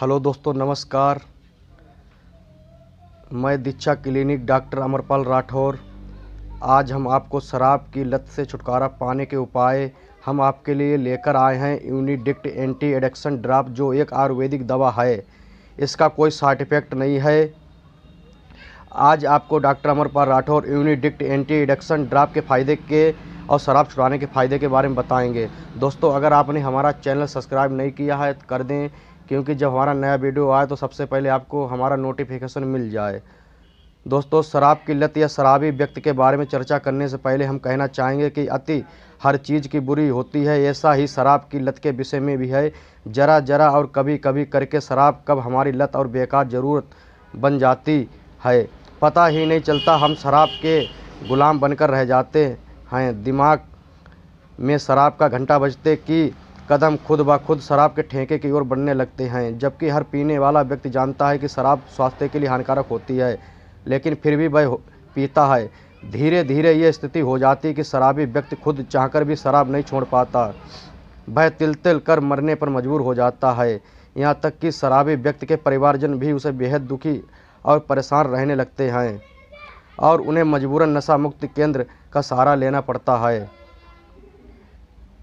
hello दोस्तों नमस्कार मैं दीक्षा क्लिनिक डॉक्टर अमरपाल राठौर आज हम आपको शराब की लत से छुटकारा पाने के उपाय हम आपके लिए लेकर आए हैं यूनिडिक्ट एंटी एडक्शन ड्राप जो एक आयुर्वेदिक दवा है इसका कोई साइड इफ़ेक्ट नहीं है आज आपको doctor Amarpal Rathore Unidict anti addiction drop के फ़ायदे के और शराब छुड़ाने के फ़ायदे के बारे में बताएंगे दोस्तों अगर आपने हमारा चैनल सब्सक्राइब नहीं किया है तो कर दें क्योंकि जब हमारा नया वीडियो आए तो सबसे पहले आपको हमारा नोटिफिकेशन मिल जाए दोस्तों शराब की लत या शराबी व्यक्ति के बारे में चर्चा करने से पहले हम कहना चाहेंगे कि अति हर चीज़ की बुरी होती है ऐसा ही शराब की लत के विषय में भी है जरा जरा और कभी कभी करके शराब कब हमारी लत और बेकार ज़रूरत बन जाती है पता ही नहीं चलता हम शराब के गुलाम बनकर रह जाते हैं दिमाग में शराब का घंटा बजते कि कदम खुद ब खुद शराब के ठेके की ओर बढ़ने लगते हैं जबकि हर पीने वाला व्यक्ति जानता है कि शराब स्वास्थ्य के लिए हानिकारक होती है लेकिन फिर भी वह पीता है धीरे धीरे यह स्थिति हो जाती है कि शराबी व्यक्ति खुद चाहकर भी शराब नहीं छोड़ पाता वह तिल तिल कर मरने पर मजबूर हो जाता है यहाँ तक कि शराबी व्यक्ति के परिवारजन भी उसे बेहद दुखी और परेशान रहने लगते हैं और उन्हें मजबूरन नशा मुक्ति केंद्र का सहारा लेना पड़ता है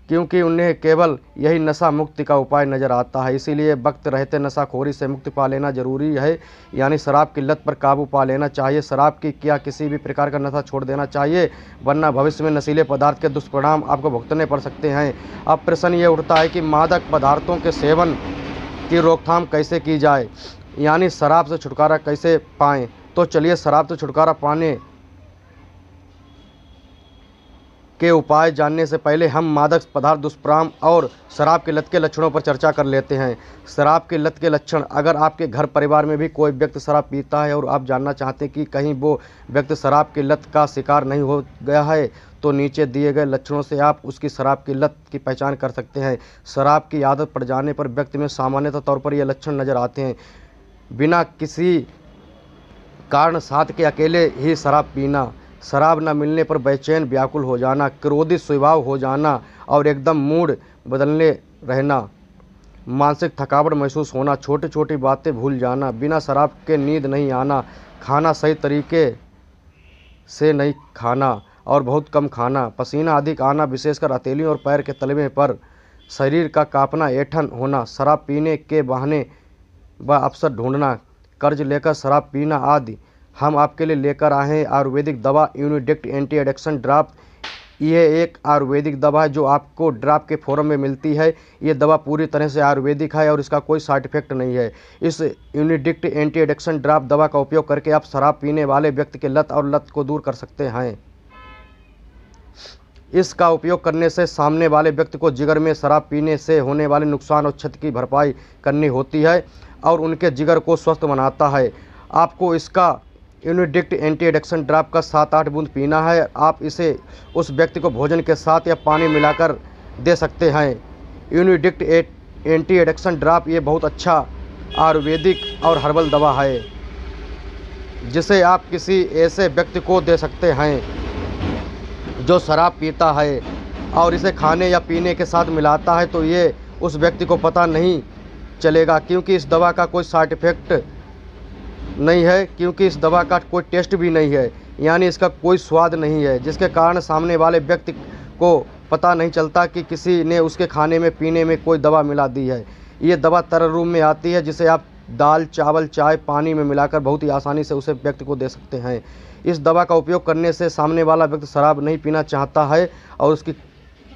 क्योंकि उन्हें केवल यही नशा मुक्ति का उपाय नज़र आता है इसीलिए वक्त रहते नशाखोरी से मुक्ति पा लेना ज़रूरी है यानी शराब की लत पर काबू पा लेना चाहिए शराब की क्या किसी भी प्रकार का नशा छोड़ देना चाहिए वरना भविष्य में नशीले पदार्थ के दुष्परिणाम आपको भुगतने पड़ सकते हैं अब प्रश्न ये उठता है कि मादक पदार्थों के सेवन की रोकथाम कैसे की जाए यानी शराब से छुटकारा कैसे पाएँ तो चलिए शराब से छुटकारा पाने के उपाय जानने से पहले हम मादक पदार्थ दुष्प्राम और शराब की लत के लक्षणों पर चर्चा कर लेते हैं शराब की लत के लक्षण अगर आपके घर परिवार में भी कोई व्यक्ति शराब पीता है और आप जानना चाहते हैं कि कहीं वो व्यक्ति शराब की लत का शिकार नहीं हो गया है तो नीचे दिए गए लक्षणों से आप उसकी शराब की लत की पहचान कर सकते हैं शराब की आदत पड़ जाने पर व्यक्ति में सामान्यतः तौर पर यह लक्षण नज़र आते हैं बिना किसी कारण साथ के अकेले ही शराब पीना शराब न मिलने पर बेचैन व्याकुल हो जाना क्रोधित स्वभाव हो जाना और एकदम मूड बदलने रहना मानसिक थकावट महसूस होना छोटी छोटी बातें भूल जाना बिना शराब के नींद नहीं आना खाना सही तरीके से नहीं खाना और बहुत कम खाना पसीना अधिक आना विशेषकर हथेलियों और पैर के तलवे पर शरीर का कांपना ऐठन होना शराब पीने के बहाने व अवसर ढूंढना कर्ज लेकर शराब पीना आदि हम आपके लिए लेकर आए हैं आयुर्वेदिक दवा यूनिडिक्ट एंटी एडक्शन ड्राफ्ट यह एक आयुर्वेदिक दवा है जो आपको ड्राप के फॉर्म में मिलती है ये दवा पूरी तरह से आयुर्वेदिक है और इसका कोई साइड इफेक्ट नहीं है इस यूनिडिक्ट एंटी एडिक्शन ड्राप दवा का उपयोग करके आप शराब पीने वाले व्यक्ति के लत और लत को दूर कर सकते हैं इसका उपयोग करने से सामने वाले व्यक्ति को जिगर में शराब पीने से होने वाले नुकसान और क्षति की भरपाई करनी होती है और उनके जिगर को स्वस्थ बनाता है आपको इसका इनोडिक्ट एंटी एडक्शन ड्राप का सात आठ बूंद पीना है आप इसे उस व्यक्ति को भोजन के साथ या पानी मिलाकर दे सकते हैं यूनिडिक्ट एंटी एडक्शन ड्राप ये बहुत अच्छा आयुर्वेदिक और हर्बल दवा है जिसे आप किसी ऐसे व्यक्ति को दे सकते हैं जो शराब पीता है और इसे खाने या पीने के साथ मिलाता है तो ये उस व्यक्ति को पता नहीं चलेगा क्योंकि इस दवा का कोई साइड इफ़ेक्ट नहीं है क्योंकि इस दवा का कोई टेस्ट भी नहीं है यानी इसका कोई स्वाद नहीं है जिसके कारण सामने वाले व्यक्ति को पता नहीं चलता कि किसी ने उसके खाने में पीने में कोई दवा मिला दी है ये दवा तरल रूप में आती है जिसे आप दाल चावल चाय पानी में मिलाकर बहुत ही आसानी से उसे व्यक्ति को दे सकते हैं इस दवा का उपयोग करने से सामने वाला व्यक्ति शराब नहीं पीना चाहता है और उसकी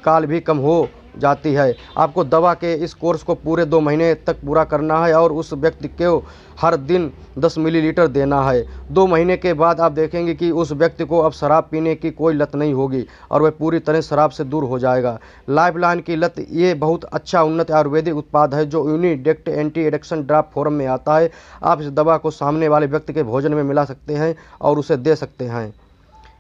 काल भी कम हो जाती है आपको दवा के इस कोर्स को पूरे दो महीने तक पूरा करना है और उस व्यक्ति को हर दिन 10 मिलीलीटर देना है दो महीने के बाद आप देखेंगे कि उस व्यक्ति को अब शराब पीने की कोई लत नहीं होगी और वह पूरी तरह शराब से दूर हो जाएगा लाइफ लाइन की लत ये बहुत अच्छा उन्नत आयुर्वेदिक उत्पाद है जो Unidict anti addiction drop form में आता है आप इस दवा को सामने वाले व्यक्ति के भोजन में मिला सकते हैं और उसे दे सकते हैं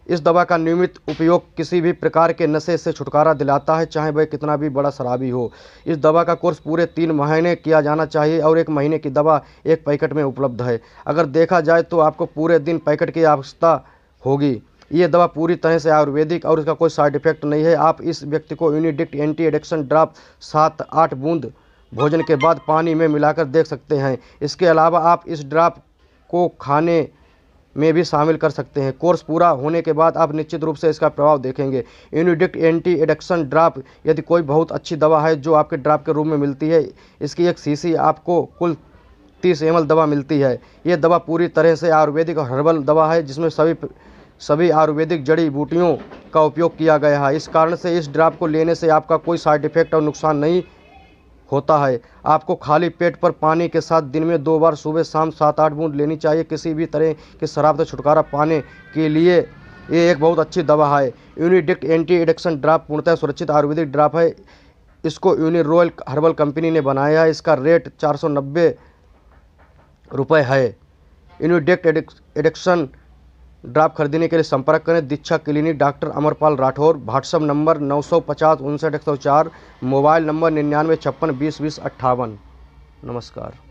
इस दवा का नियमित उपयोग किसी भी प्रकार के नशे से छुटकारा दिलाता है चाहे वह कितना भी बड़ा शराबी हो इस दवा का कोर्स पूरे तीन महीने किया जाना चाहिए और एक महीने की दवा एक पैकेट में उपलब्ध है अगर देखा जाए तो आपको पूरे दिन पैकेट की आवश्यकता होगी ये दवा पूरी तरह से आयुर्वेदिक और इसका कोई साइड इफेक्ट नहीं है आप इस व्यक्ति को यूनिडिक्ट एंटी एडिक्शन ड्राप सात आठ बूंद भोजन के बाद पानी में मिलाकर देख सकते हैं इसके अलावा आप इस ड्राप को खाने में भी शामिल कर सकते हैं कोर्स पूरा होने के बाद आप निश्चित रूप से इसका प्रभाव देखेंगे यूनिडिक्ट एंटी एडक्शन ड्राप यदि कोई बहुत अच्छी दवा है जो आपके ड्राप के रूप में मिलती है इसकी एक सीसी आपको कुल तीस एम दवा मिलती है ये दवा पूरी तरह से आयुर्वेदिक और हर्बल दवा है जिसमें सभी सभी आयुर्वेदिक जड़ी बूटियों का उपयोग किया गया है इस कारण से इस ड्राप को लेने से आपका कोई साइड इफेक्ट और नुकसान नहीं होता है आपको खाली पेट पर पानी के साथ दिन में दो बार सुबह शाम सात आठ बूंद लेनी चाहिए किसी भी तरह की शराब से छुटकारा पाने के लिए ये एक बहुत अच्छी दवा है यूनिडिक्ट एंटी एडिक्शन ड्राप पूर्णतः सुरक्षित आयुर्वेदिक ड्राप है इसको यूनिरोयल हर्बल कंपनी ने बनाया है इसका रेट चार सौ नब्बे रुपये है यूनिडेक्ट एडिक्शन ड्राप खरीदने के लिए संपर्क करें Diksha clinic doctor Amarpal Rathore WhatsApp number नौ सौ पचास उनसठ एक सौ चार मोबाइल नंबर निन्यानवे छप्पन बीस बीस अट्ठावन नमस्कार